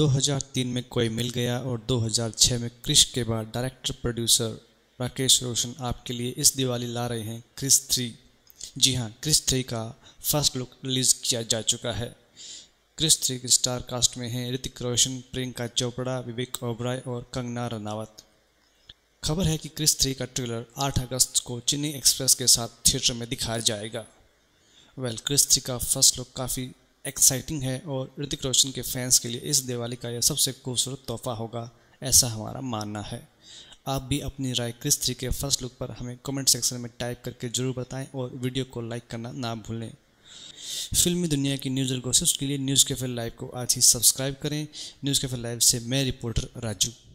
2003 में कोई मिल गया और 2006 में क्रिश के बाद डायरेक्टर प्रोड्यूसर राकेश रोशन आपके लिए इस दिवाली ला रहे हैं क्रिस थ्री जी हाँ क्रिस थ्री का फर्स्ट लुक रिलीज़ किया जा चुका है क्रिस थ्री के स्टार कास्ट में हैं ऋतिक रोशन प्रियंका चोपड़ा विवेक ओबराय और कंगना रनावत खबर है कि क्रिस थ्री का ट्रेलर 8 अगस्त को चिन्नी एक्सप्रेस के साथ थिएटर में दिखाया जाएगा वेल क्रिस थ्री का फर्स्ट लुक काफ़ी एक्साइटिंग है और ऋतिक रोशन के फैंस के लिए इस दिवाली का यह सबसे खूबसूरत तोहफा होगा ऐसा हमारा मानना है आप भी अपनी राय क्रिस थ्री के फर्स्ट लुक पर हमें कमेंट सेक्शन में टाइप करके ज़रूर बताएं और वीडियो को लाइक करना ना भूलें फिल्मी दुनिया की न्यूज़ और गॉसिप्स के लिए न्यूज़ कैफे लाइव को आज ही सब्सक्राइब करें न्यूज़ कैफे लाइव से मैं रिपोर्टर राजू